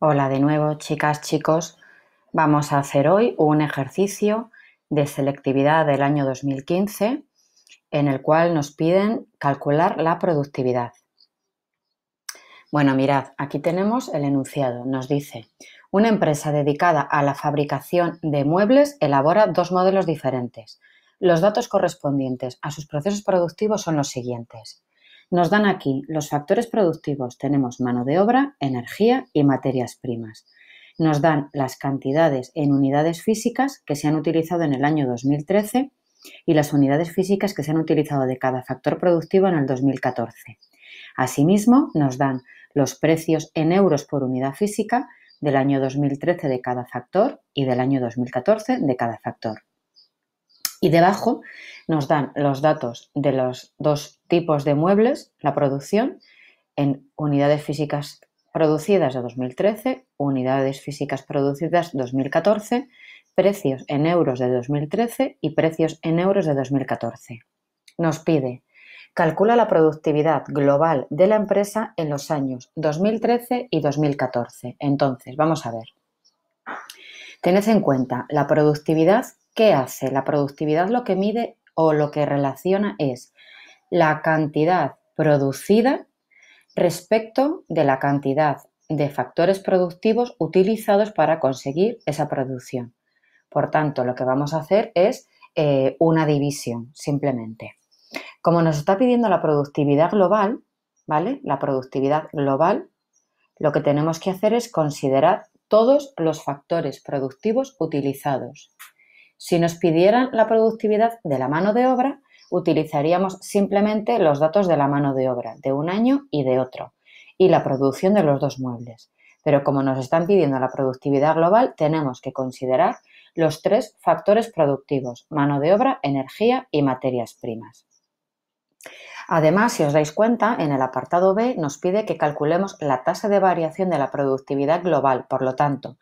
Hola de nuevo, chicas, chicos. Vamos a hacer hoy un ejercicio de selectividad del año 2015 en el cual nos piden calcular la productividad. Bueno, mirad, aquí tenemos el enunciado. Nos dice, una empresa dedicada a la fabricación de muebles elabora dos modelos diferentes. Los datos correspondientes a sus procesos productivos son los siguientes. Nos dan aquí los factores productivos. Tenemos mano de obra, energía y materias primas. Nos dan las cantidades en unidades físicas que se han utilizado en el año 2013 y las unidades físicas que se han utilizado de cada factor productivo en el 2014. Asimismo, nos dan los precios en euros por unidad física del año 2013 de cada factor y del año 2014 de cada factor. Y debajo nos dan los datos de los dos tipos de muebles, la producción en unidades físicas producidas de 2013, unidades físicas producidas 2014, precios en euros de 2013 y precios en euros de 2014. Nos pide, calcula la productividad global de la empresa en los años 2013 y 2014. Entonces, vamos a ver. Tened en cuenta la productividad ¿Qué hace? La productividad lo que mide o lo que relaciona es la cantidad producida respecto de la cantidad de factores productivos utilizados para conseguir esa producción. Por tanto, lo que vamos a hacer es eh, una división, simplemente. Como nos está pidiendo la productividad global, ¿vale? La productividad global, lo que tenemos que hacer es considerar todos los factores productivos utilizados si nos pidieran la productividad de la mano de obra, utilizaríamos simplemente los datos de la mano de obra de un año y de otro, y la producción de los dos muebles. Pero como nos están pidiendo la productividad global, tenemos que considerar los tres factores productivos, mano de obra, energía y materias primas. Además, si os dais cuenta, en el apartado B nos pide que calculemos la tasa de variación de la productividad global. Por lo tanto,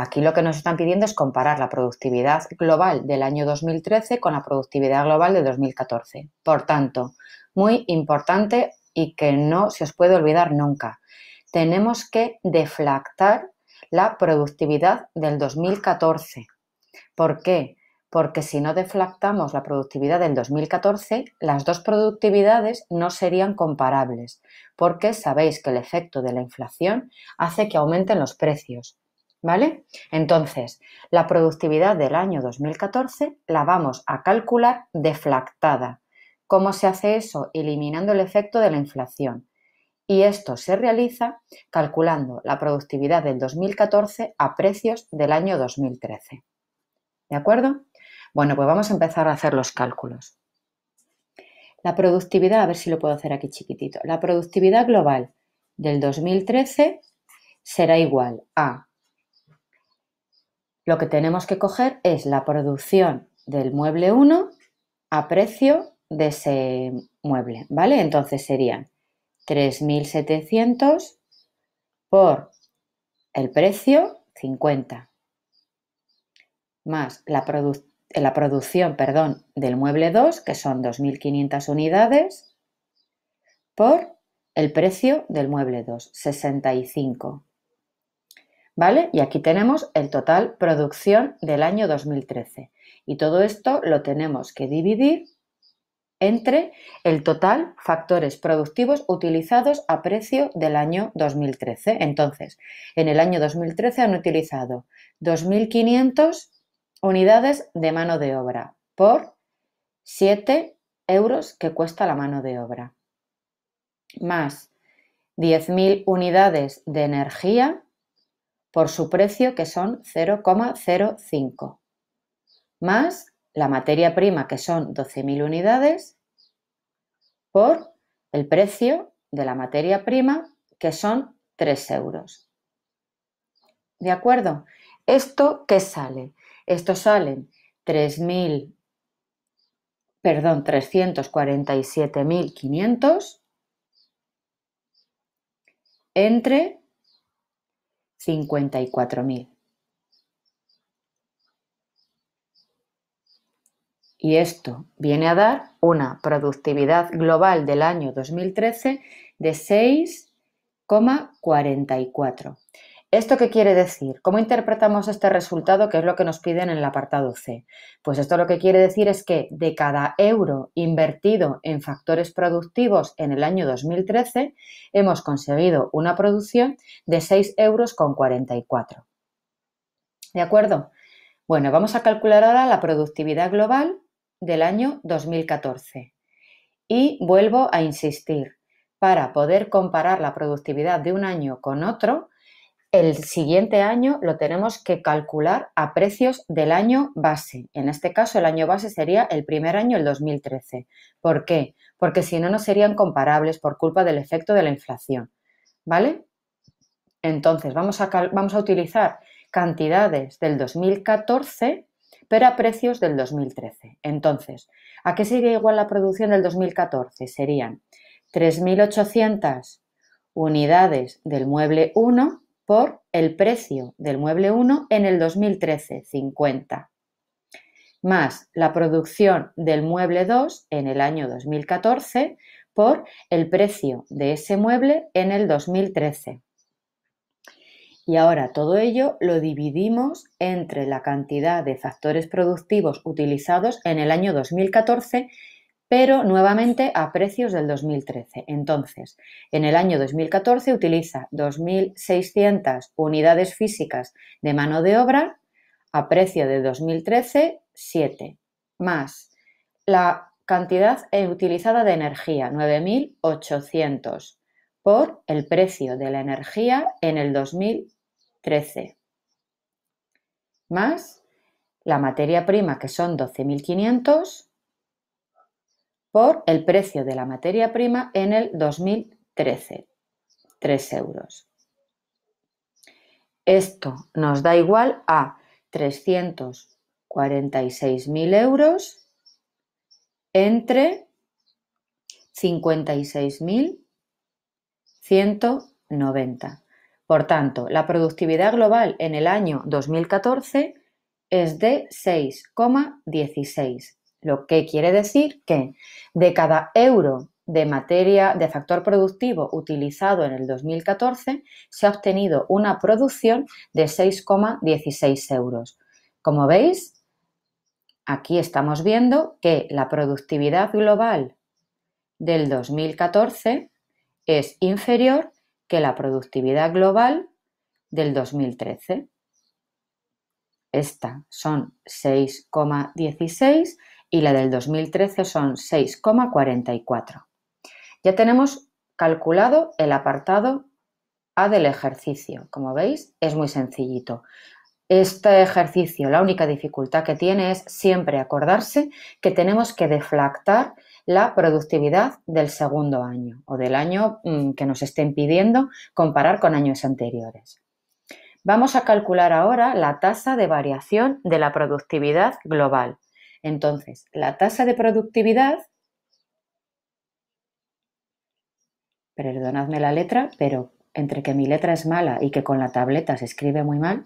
Aquí lo que nos están pidiendo es comparar la productividad global del año 2013 con la productividad global de 2014. Por tanto, muy importante y que no se os puede olvidar nunca, tenemos que deflactar la productividad del 2014. ¿Por qué? Porque si no deflactamos la productividad del 2014, las dos productividades no serían comparables, porque sabéis que el efecto de la inflación hace que aumenten los precios. ¿Vale? Entonces, la productividad del año 2014 la vamos a calcular deflactada. ¿Cómo se hace eso? Eliminando el efecto de la inflación. Y esto se realiza calculando la productividad del 2014 a precios del año 2013. ¿De acuerdo? Bueno, pues vamos a empezar a hacer los cálculos. La productividad, a ver si lo puedo hacer aquí chiquitito. La productividad global del 2013 será igual a lo que tenemos que coger es la producción del mueble 1 a precio de ese mueble, ¿vale? Entonces serían 3.700 por el precio 50 más la, la producción perdón, del mueble 2, que son 2.500 unidades, por el precio del mueble 2, 65. Y aquí tenemos el total producción del año 2013. Y todo esto lo tenemos que dividir entre el total factores productivos utilizados a precio del año 2013. Entonces, en el año 2013 han utilizado 2.500 unidades de mano de obra por 7 euros que cuesta la mano de obra, más 10.000 unidades de energía por su precio que son 0,05, más la materia prima que son 12.000 unidades, por el precio de la materia prima que son 3 euros. ¿De acuerdo? ¿Esto qué sale? Esto salen 3.000, perdón, 347.500 entre 54.000. Y esto viene a dar una productividad global del año 2013 de 6,44. ¿Esto qué quiere decir? ¿Cómo interpretamos este resultado que es lo que nos piden en el apartado C? Pues esto lo que quiere decir es que de cada euro invertido en factores productivos en el año 2013 hemos conseguido una producción de 6,44 euros. ¿De acuerdo? Bueno, vamos a calcular ahora la productividad global del año 2014. Y vuelvo a insistir, para poder comparar la productividad de un año con otro, el siguiente año lo tenemos que calcular a precios del año base. En este caso, el año base sería el primer año, el 2013. ¿Por qué? Porque si no, no serían comparables por culpa del efecto de la inflación. ¿Vale? Entonces, vamos a, vamos a utilizar cantidades del 2014, pero a precios del 2013. Entonces, ¿a qué sería igual la producción del 2014? Serían 3.800 unidades del mueble 1 por el precio del mueble 1 en el 2013, 50, más la producción del mueble 2 en el año 2014 por el precio de ese mueble en el 2013. Y ahora todo ello lo dividimos entre la cantidad de factores productivos utilizados en el año 2014 pero nuevamente a precios del 2013. Entonces, en el año 2014 utiliza 2.600 unidades físicas de mano de obra a precio de 2013, 7, más la cantidad eh, utilizada de energía, 9.800, por el precio de la energía en el 2013, más la materia prima, que son 12.500, por el precio de la materia prima en el 2013, 3 euros. Esto nos da igual a 346.000 euros entre 56.190. Por tanto, la productividad global en el año 2014 es de 6,16 lo que quiere decir que de cada euro de materia de factor productivo utilizado en el 2014 se ha obtenido una producción de 6,16 euros. Como veis, aquí estamos viendo que la productividad global del 2014 es inferior que la productividad global del 2013. Estas son 6,16 y la del 2013 son 6,44. Ya tenemos calculado el apartado A del ejercicio. Como veis, es muy sencillito. Este ejercicio, la única dificultad que tiene es siempre acordarse que tenemos que deflactar la productividad del segundo año o del año mm, que nos estén pidiendo comparar con años anteriores. Vamos a calcular ahora la tasa de variación de la productividad global. Entonces, la tasa de productividad, perdonadme la letra, pero entre que mi letra es mala y que con la tableta se escribe muy mal,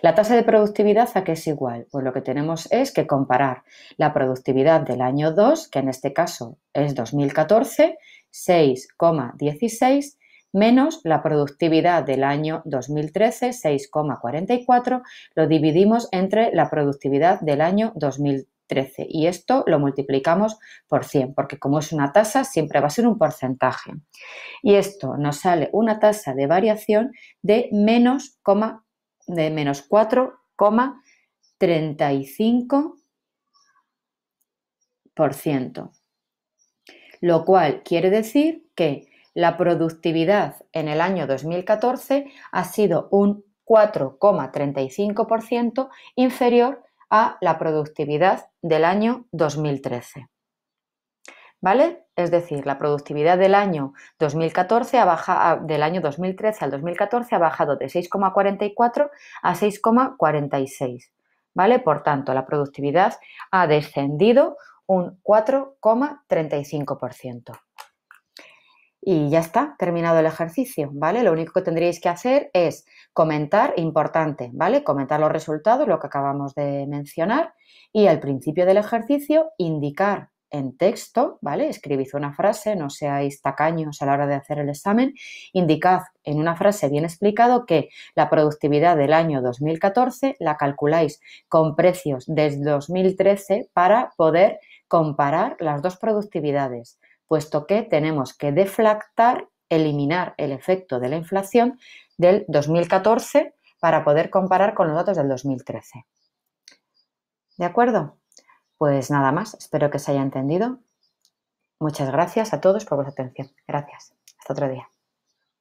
la tasa de productividad a qué es igual. Pues lo que tenemos es que comparar la productividad del año 2, que en este caso es 2014, 6,16, menos la productividad del año 2013, 6,44, lo dividimos entre la productividad del año 2013 y esto lo multiplicamos por 100, porque como es una tasa, siempre va a ser un porcentaje. Y esto nos sale una tasa de variación de menos, de menos 4,35%. Lo cual quiere decir que la productividad en el año 2014 ha sido un 4,35% inferior a la productividad del año 2013. ¿Vale? Es decir, la productividad del año 2014 ha ah, del año 2013 al 2014 ha bajado de 6,44 a 6,46. ¿Vale? Por tanto, la productividad ha descendido un 4,35% y ya está, terminado el ejercicio, ¿vale? Lo único que tendríais que hacer es comentar, importante, ¿vale? Comentar los resultados, lo que acabamos de mencionar, y al principio del ejercicio indicar en texto, ¿vale? Escribid una frase, no seáis tacaños a la hora de hacer el examen, indicad en una frase bien explicado que la productividad del año 2014 la calculáis con precios desde 2013 para poder comparar las dos productividades puesto que tenemos que deflactar, eliminar el efecto de la inflación del 2014 para poder comparar con los datos del 2013. ¿De acuerdo? Pues nada más, espero que se haya entendido. Muchas gracias a todos por vuestra atención. Gracias. Hasta otro día.